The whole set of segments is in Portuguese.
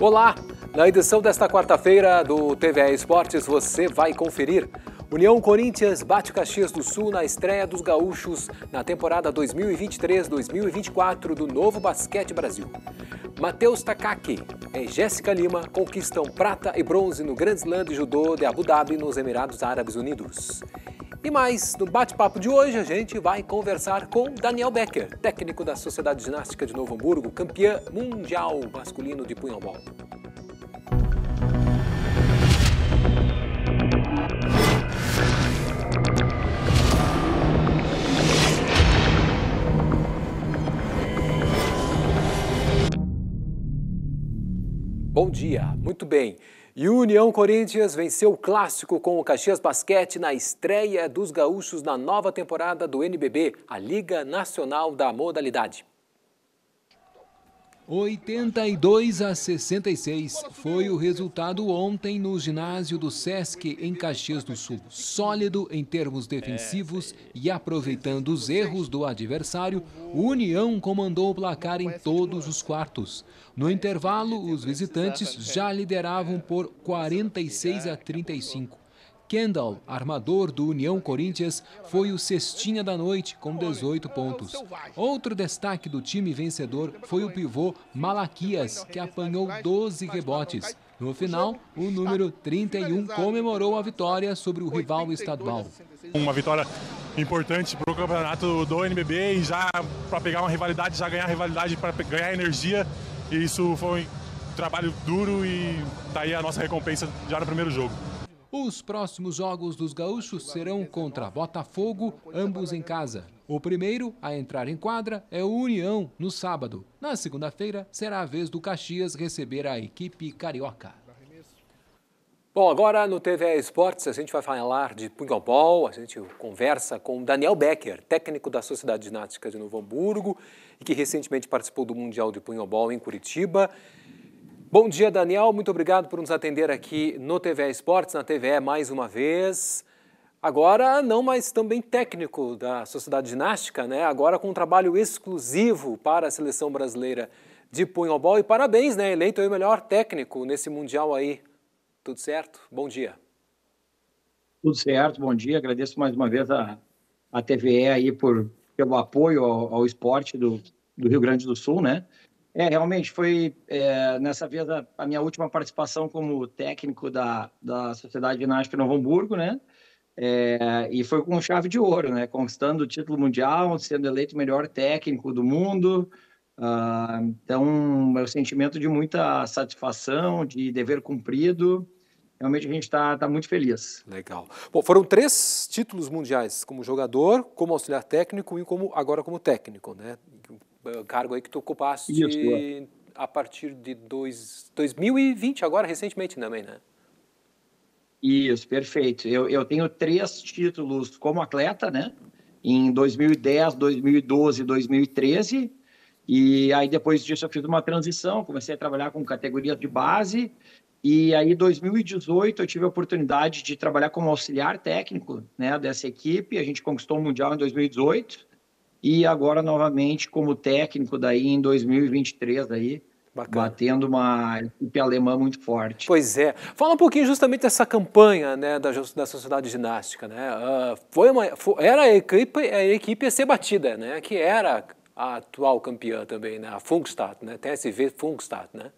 Olá! Na edição desta quarta-feira do TV Esportes, você vai conferir. União Corinthians bate Caxias do Sul na estreia dos gaúchos na temporada 2023-2024 do Novo Basquete Brasil. Matheus Takaki e Jéssica Lima conquistam prata e bronze no Grand Slam de Judô de Abu Dhabi, nos Emirados Árabes Unidos. E mais, no bate-papo de hoje a gente vai conversar com Daniel Becker, técnico da Sociedade Ginástica de Novo Hamburgo, campeã mundial masculino de punhal-bol. Bom dia, muito bem. E o União Corinthians venceu o clássico com o Caxias Basquete na estreia dos gaúchos na nova temporada do NBB, a Liga Nacional da Modalidade. 82 a 66 foi o resultado ontem no ginásio do Sesc em Caxias do Sul. Sólido em termos defensivos e aproveitando os erros do adversário, o União comandou o placar em todos os quartos. No intervalo, os visitantes já lideravam por 46 a 35. Kendall, armador do União Corinthians, foi o cestinha da noite com 18 pontos. Outro destaque do time vencedor foi o pivô Malaquias, que apanhou 12 rebotes. No final, o número 31 comemorou a vitória sobre o rival estadual. Uma vitória importante para o campeonato do NBB e já para pegar uma rivalidade, já ganhar rivalidade, para ganhar energia. E isso foi um trabalho duro e daí tá a nossa recompensa já no primeiro jogo. Os próximos jogos dos gaúchos serão contra Botafogo, ambos em casa. O primeiro a entrar em quadra é o União, no sábado. Na segunda-feira, será a vez do Caxias receber a equipe carioca. Bom, agora no TV Esportes a gente vai falar de punhalbol, a gente conversa com Daniel Becker, técnico da Sociedade Ginástica de Novo Hamburgo e que recentemente participou do Mundial de Punhalbol em Curitiba. Bom dia, Daniel. Muito obrigado por nos atender aqui no TVE Esportes, na TVE mais uma vez. Agora, não mais também técnico da Sociedade Ginástica, né? Agora com um trabalho exclusivo para a seleção brasileira de punhobol. E parabéns, né? Eleito o melhor técnico nesse Mundial aí. Tudo certo? Bom dia. Tudo certo, bom dia. Agradeço mais uma vez a, a TVE aí por, pelo apoio ao, ao esporte do, do Rio Grande do Sul, né? É, realmente foi é, nessa vez a, a, minha última participação como técnico da, da Sociedade Ginástica Novo Hamburgo, né? É, e foi com chave de ouro, né? Conquistando o título mundial, sendo eleito o melhor técnico do mundo. Ah, então, meu é sentimento de muita satisfação, de dever cumprido. Realmente a gente está tá muito feliz. Legal. Bom, foram três títulos mundiais como jogador, como auxiliar técnico e como agora como técnico, né? cargo aí que tu ocupaste Isso, é. a partir de dois, 2020, agora recentemente também, né? Isso, perfeito. Eu, eu tenho três títulos como atleta, né? Em 2010, 2012 2013. E aí depois disso eu fiz uma transição, comecei a trabalhar com categoria de base. E aí 2018 eu tive a oportunidade de trabalhar como auxiliar técnico, né, dessa equipe. A gente conquistou o mundial em 2018 e agora novamente como técnico daí em 2023 daí Bacana. batendo uma equipe alemã muito forte. Pois é. Fala um pouquinho justamente dessa campanha né, da, da Sociedade Ginástica. Né? Uh, foi uma, foi, era a equipe, a equipe a ser batida, né? que era a atual campeã também, né? a Funkstadt, né? TSV Funkstadt, né?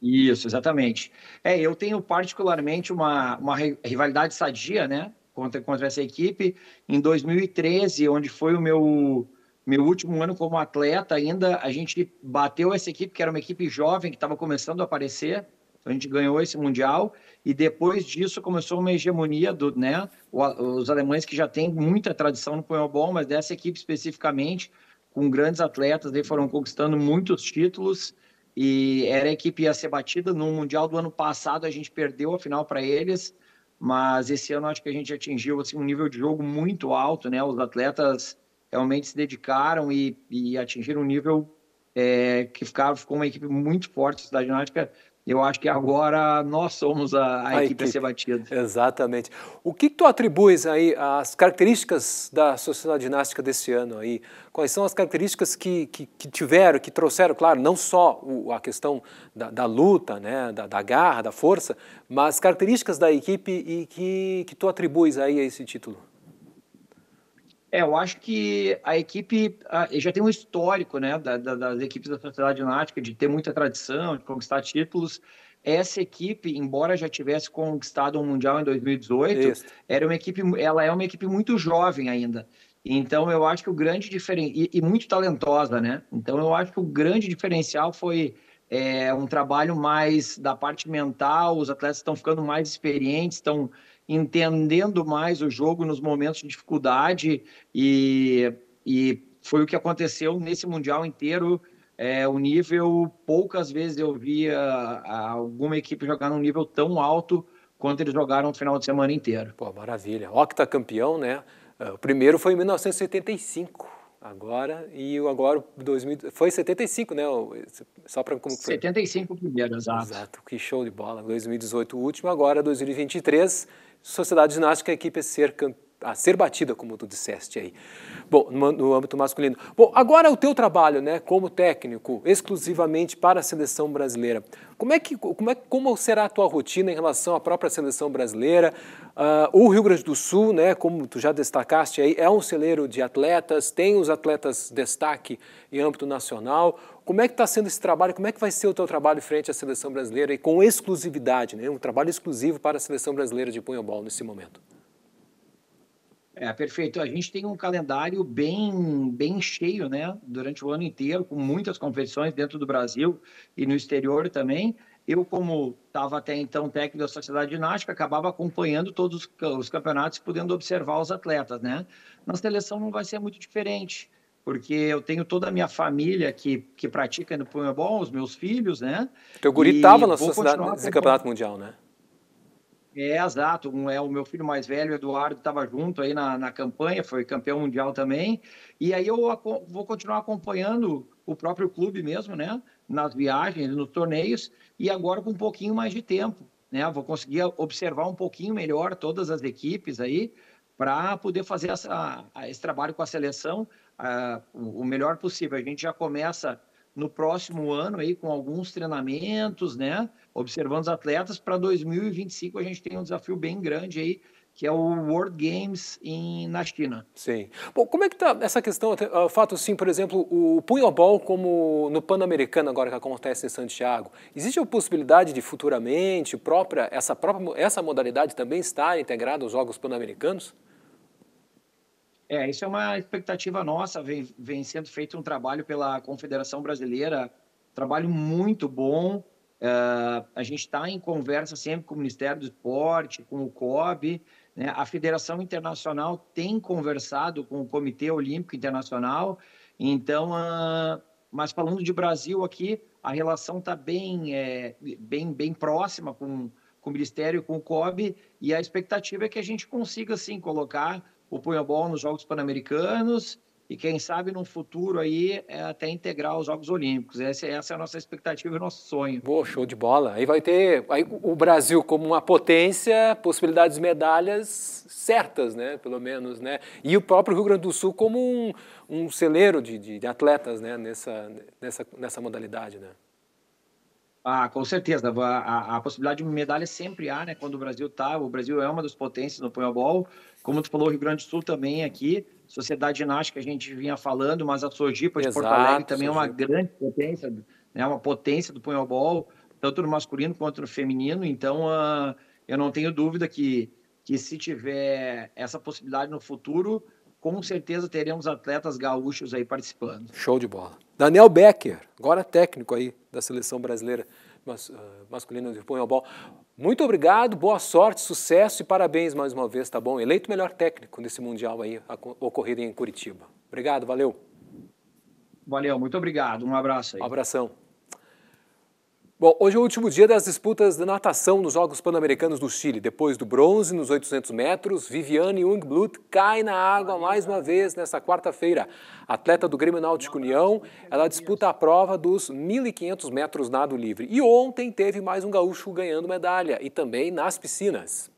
Isso, exatamente. É, eu tenho particularmente uma, uma rivalidade sadia, né? contra, contra essa equipe em 2013, onde foi o meu meu último ano como atleta ainda, a gente bateu essa equipe, que era uma equipe jovem que estava começando a aparecer. Então a gente ganhou esse mundial e depois disso começou uma hegemonia do, né, os alemães que já têm muita tradição no punhalball, mas dessa equipe especificamente, com grandes atletas, aí foram conquistando muitos títulos e era a equipe a ser batida no mundial do ano passado, a gente perdeu a final para eles mas esse ano acho que a gente atingiu assim, um nível de jogo muito alto, né? Os atletas realmente se dedicaram e, e atingiram um nível é, que ficaram, ficou uma equipe muito forte da náutica. Eu acho que agora nós somos a, a, a equipe, a ser batida. Exatamente. O que, que tu atribuis aí às características da Sociedade Dinástica desse ano aí? Quais são as características que, que, que tiveram, que trouxeram, claro, não só o, a questão da, da luta, né, da, da, garra, da força, mas características da equipe e que, que tu atribuis aí a esse título? É, eu acho que a equipe a, já tem um histórico né, da, da, das equipes da Sociedade Náutica de ter muita tradição, de conquistar títulos. Essa equipe, embora já tivesse conquistado um mundial em 2018, Isso. era uma equipe, ela é uma equipe muito jovem ainda. Então eu acho que o grande diferencial e, e, muito talentosa, né? Então eu acho que o grande diferencial foi é, um trabalho mais da parte mental. Os atletas estão ficando mais experientes, estão entendendo mais o jogo nos momentos de dificuldade e, e foi o que aconteceu nesse mundial inteiro. É, o nível, poucas vezes eu via alguma equipe jogar num nível tão alto quanto eles jogaram o final de semana inteiro. Pô, maravilha. Octa campeão, né? É, o primeiro foi em 1975. Agora, e agora 2000, foi 75, né? Só para como foi? 75 primeiro, exato. Exato, que show de bola. 2018 o último, agora 2023 Sociedade Ginástica, a equipe a é ser, a ser batida, como tu disseste aí. Bom, no, no âmbito masculino. Bom, agora o teu trabalho, né, como técnico, exclusivamente para a seleção brasileira. Como é que, como, é, como será a tua rotina em relação à própria seleção brasileira? Uh, o Rio Grande do Sul, né, como tu já destacaste aí, é um celeiro de atletas, tem os atletas destaque em âmbito nacional. Como é que está sendo esse trabalho? Como é que vai ser o teu trabalho frente à seleção brasileira e com exclusividade, né? um trabalho exclusivo para a seleção brasileira de punho-bol nesse momento? É, perfeito. A gente tem um calendário bem, bem cheio, né? Durante o ano inteiro, com muitas competições dentro do Brasil e no exterior também. Eu, como estava até então técnico da Sociedade Ginástica, acabava acompanhando todos os campeonatos, podendo observar os atletas, né? Na seleção não vai ser muito diferente porque eu tenho toda a minha família que, que pratica no Punhabol, os meus filhos, né? Teu guri estava nesse campeonato mundial, né? É, exato. Um, é, o meu filho mais velho, Eduardo, estava junto aí na, na campanha, foi campeão mundial também. E aí eu vou continuar acompanhando o próprio clube mesmo, né? Nas viagens, nos torneios, e agora com um pouquinho mais de tempo, né? Vou conseguir observar um pouquinho melhor todas as equipes aí, para poder fazer essa, esse trabalho com a seleção, o melhor possível. A gente já começa no próximo ano aí com alguns treinamentos, né? Observando os atletas para 2025 a gente tem um desafio bem grande aí que é o World Games em, na China. Sim. Bom, como é que está essa questão? Ah, o fato, sim, por exemplo, o punhobol, como no Pan-Americano agora que acontece em Santiago, existe a possibilidade de futuramente própria, essa, própria, essa modalidade também estar integrada aos Jogos Pan-Americanos? É, isso é uma expectativa nossa, vem, vem sendo feito um trabalho pela Confederação Brasileira, trabalho muito bom. Uh, a gente está em conversa sempre com o Ministério do Esporte, com o COB. Né? A Federação Internacional tem conversado com o Comitê Olímpico Internacional. Então, uh, mas falando de Brasil aqui, a relação está bem, é, bem, bem próxima com, com o Ministério, com o COB, e a expectativa é que a gente consiga, sim, colocar o punhobol nos Jogos Pan-Americanos e quem sabe num futuro aí é até integrar os Jogos Olímpicos. Essa, essa é a nossa expectativa e o nosso sonho. Boa, show de bola. Aí vai ter aí o Brasil como uma potência, possibilidades de medalhas certas, né? Pelo menos, né? E o próprio Rio Grande do Sul como um, um celeiro de, de, de atletas, né? Nessa, nessa, nessa modalidade, né? Ah, com certeza. A, a, a, possibilidade de medalha sempre há, né? Quando o Brasil tá, o Brasil é uma das potências no punhabol. Como tu falou, o Rio Grande do Sul também aqui, Sociedade Ginástica a gente vinha falando, mas a Sojipa de Porto Alegre também Sojipa. é uma grande potência, né? Uma potência do punhabol, tanto no masculino quanto no feminino. Então, uh, eu não tenho dúvida que que se tiver essa possibilidade no futuro, com certeza teremos atletas gaúchos aí participando. Show de bola. Daniel Becker, agora técnico aí da seleção brasileira mas, uh, masculina de punho ao bol. Muito obrigado, boa sorte, sucesso e parabéns mais uma vez, tá bom? Eleito melhor técnico nesse Mundial aí ocorrido em Curitiba. Obrigado, valeu. Valeu, muito obrigado. Um abraço aí. Um abração. Bom, hoje é o último dia das disputas de natação nos Jogos Pan-Americanos do Chile. Depois do bronze nos 800 metros, Viviane Jungblut cai na água mais uma vez nesta quarta-feira. Atleta do Grêmio Náutico União, ela disputa a prova dos 1.500 metros nado livre. E ontem teve mais um gaúcho ganhando medalha e também nas piscinas.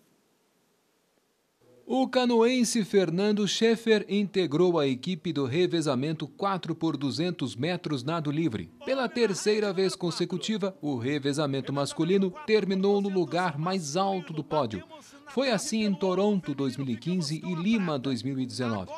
O canoense Fernando Schaefer integrou a equipe do revezamento 4 por 200 metros nado livre. Pela terceira vez consecutiva, o revezamento masculino terminou no lugar mais alto do pódio. Foi assim em Toronto 2015 e Lima 2019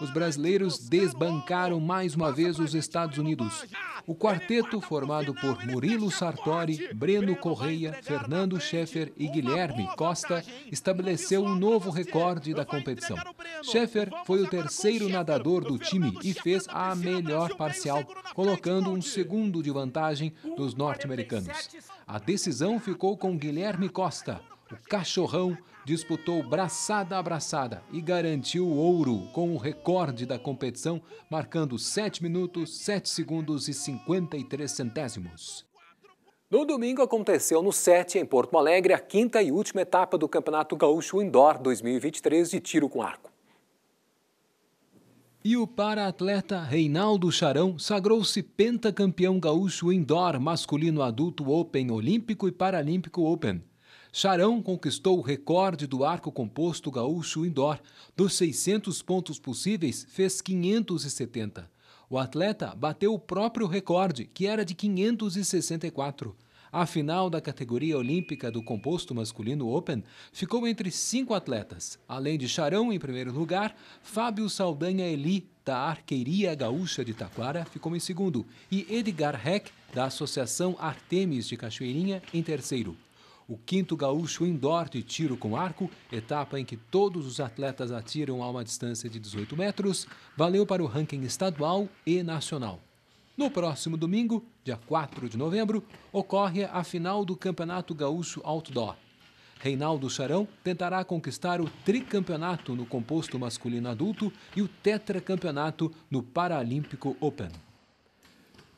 os brasileiros desbancaram mais uma vez os Estados Unidos. O quarteto, formado por Murilo Sartori, Breno Correia, Fernando Schaeffer e Guilherme Costa, estabeleceu um novo recorde da competição. Schaeffer foi o terceiro nadador do time e fez a melhor parcial, colocando um segundo de vantagem dos norte-americanos. A decisão ficou com Guilherme Costa, o Cachorrão disputou braçada a braçada e garantiu o ouro com o recorde da competição, marcando 7 minutos, 7 segundos e 53 centésimos. No domingo aconteceu no 7, em Porto Alegre, a quinta e última etapa do Campeonato Gaúcho Indoor 2023 de tiro com arco. E o para-atleta Reinaldo Charão sagrou-se pentacampeão gaúcho indoor masculino adulto Open Olímpico e Paralímpico Open. Charão conquistou o recorde do arco composto gaúcho indoor. Dos 600 pontos possíveis, fez 570. O atleta bateu o próprio recorde, que era de 564. A final da categoria olímpica do composto masculino Open ficou entre cinco atletas. Além de Charão, em primeiro lugar, Fábio Saldanha Eli, da Arqueiria Gaúcha de Taquara, ficou em segundo, e Edgar Heck, da Associação Artemis de Cachoeirinha, em terceiro o quinto gaúcho indoor de tiro com arco, etapa em que todos os atletas atiram a uma distância de 18 metros, valeu para o ranking estadual e nacional. No próximo domingo, dia 4 de novembro, ocorre a final do Campeonato Gaúcho Outdoor. Reinaldo Charão tentará conquistar o tricampeonato no composto masculino adulto e o tetracampeonato no Paralímpico Open.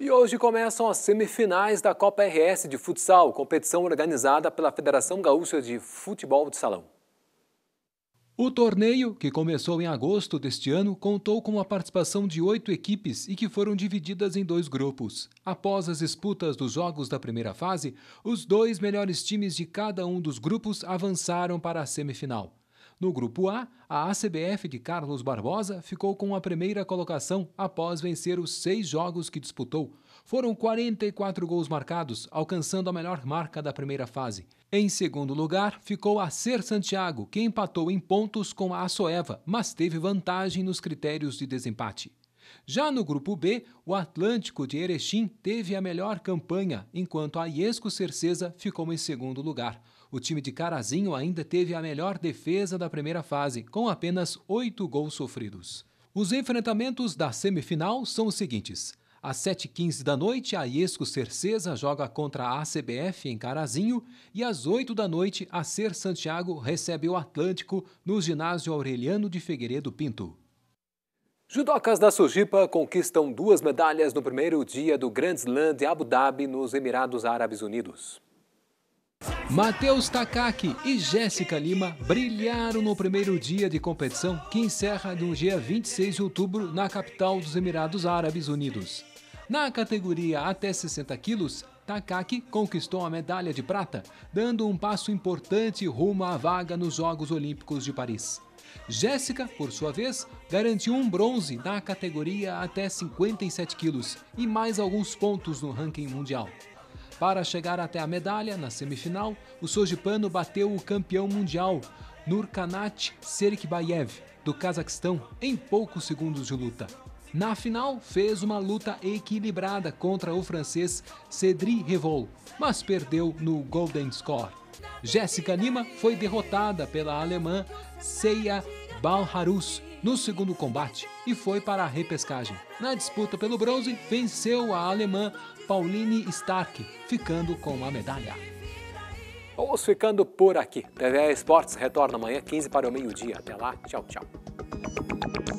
E hoje começam as semifinais da Copa RS de futsal, competição organizada pela Federação Gaúcha de Futebol de Salão. O torneio, que começou em agosto deste ano, contou com a participação de oito equipes e que foram divididas em dois grupos. Após as disputas dos jogos da primeira fase, os dois melhores times de cada um dos grupos avançaram para a semifinal. No grupo A, a ACBF de Carlos Barbosa ficou com a primeira colocação após vencer os seis jogos que disputou. Foram 44 gols marcados, alcançando a melhor marca da primeira fase. Em segundo lugar, ficou a Ser Santiago, que empatou em pontos com a Soeva, mas teve vantagem nos critérios de desempate. Já no grupo B, o Atlântico de Erechim teve a melhor campanha, enquanto a Iesco Cercesa ficou em segundo lugar o time de Carazinho ainda teve a melhor defesa da primeira fase, com apenas oito gols sofridos. Os enfrentamentos da semifinal são os seguintes. Às 7h15 da noite, a Iesco Cercesa joga contra a ACBF em Carazinho e às 8 da noite, a Cer Santiago recebe o Atlântico no ginásio Aureliano de Figueiredo Pinto. Judocas da Sujipa conquistam duas medalhas no primeiro dia do Grand Slam de Abu Dhabi nos Emirados Árabes Unidos. Matheus Takaki e Jéssica Lima brilharam no primeiro dia de competição que encerra no dia 26 de outubro na capital dos Emirados Árabes Unidos. Na categoria até 60 quilos, Takaki conquistou a medalha de prata, dando um passo importante rumo à vaga nos Jogos Olímpicos de Paris. Jéssica, por sua vez, garantiu um bronze na categoria até 57 quilos e mais alguns pontos no ranking mundial. Para chegar até a medalha, na semifinal, o sojipano bateu o campeão mundial, Nurkanat Serikbayev, do Cazaquistão, em poucos segundos de luta. Na final, fez uma luta equilibrada contra o francês Cedric Revol, mas perdeu no Golden Score. Jéssica Lima foi derrotada pela alemã Seiya Balharus no segundo combate e foi para a repescagem. Na disputa pelo bronze, venceu a alemã Pauline Stark, ficando com a medalha. Vamos ficando por aqui. TV Esportes retorna amanhã, 15 para o meio-dia. Até lá, tchau, tchau.